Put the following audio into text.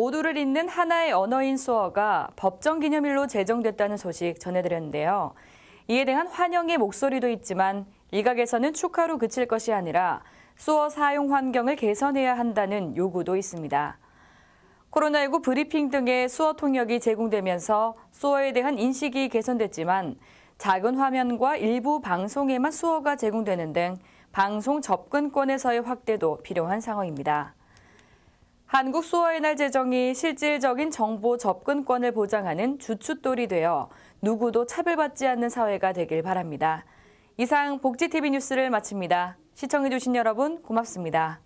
모두를 잇는 하나의 언어인 수어가 법정 기념일로 제정됐다는 소식 전해드렸는데요. 이에 대한 환영의 목소리도 있지만 일각에서는 축하로 그칠 것이 아니라 수어 사용 환경을 개선해야 한다는 요구도 있습니다. 코로나19 브리핑 등의 수어 통역이 제공되면서 수어에 대한 인식이 개선됐지만 작은 화면과 일부 방송에만 수어가 제공되는 등 방송 접근권에서의 확대도 필요한 상황입니다. 한국수어의 날 제정이 실질적인 정보 접근권을 보장하는 주춧돌이 되어 누구도 차별받지 않는 사회가 되길 바랍니다. 이상 복지TV 뉴스를 마칩니다. 시청해주신 여러분 고맙습니다.